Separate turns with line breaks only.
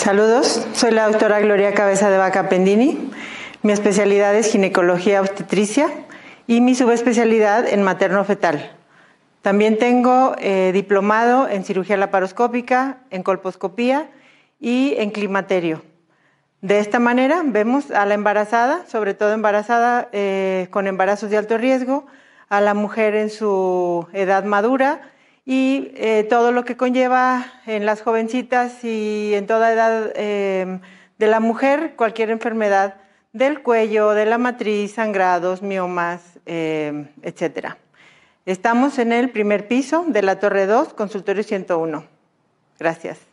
Saludos, soy la doctora Gloria Cabeza de Vaca Pendini. Mi especialidad es ginecología obstetricia y mi subespecialidad en materno fetal. También tengo eh, diplomado en cirugía laparoscópica, en colposcopía y en climaterio. De esta manera vemos a la embarazada, sobre todo embarazada eh, con embarazos de alto riesgo, a la mujer en su edad madura, y eh, todo lo que conlleva en las jovencitas y en toda edad eh, de la mujer cualquier enfermedad del cuello, de la matriz, sangrados, miomas, eh, etc. Estamos en el primer piso de la Torre 2, consultorio 101. Gracias.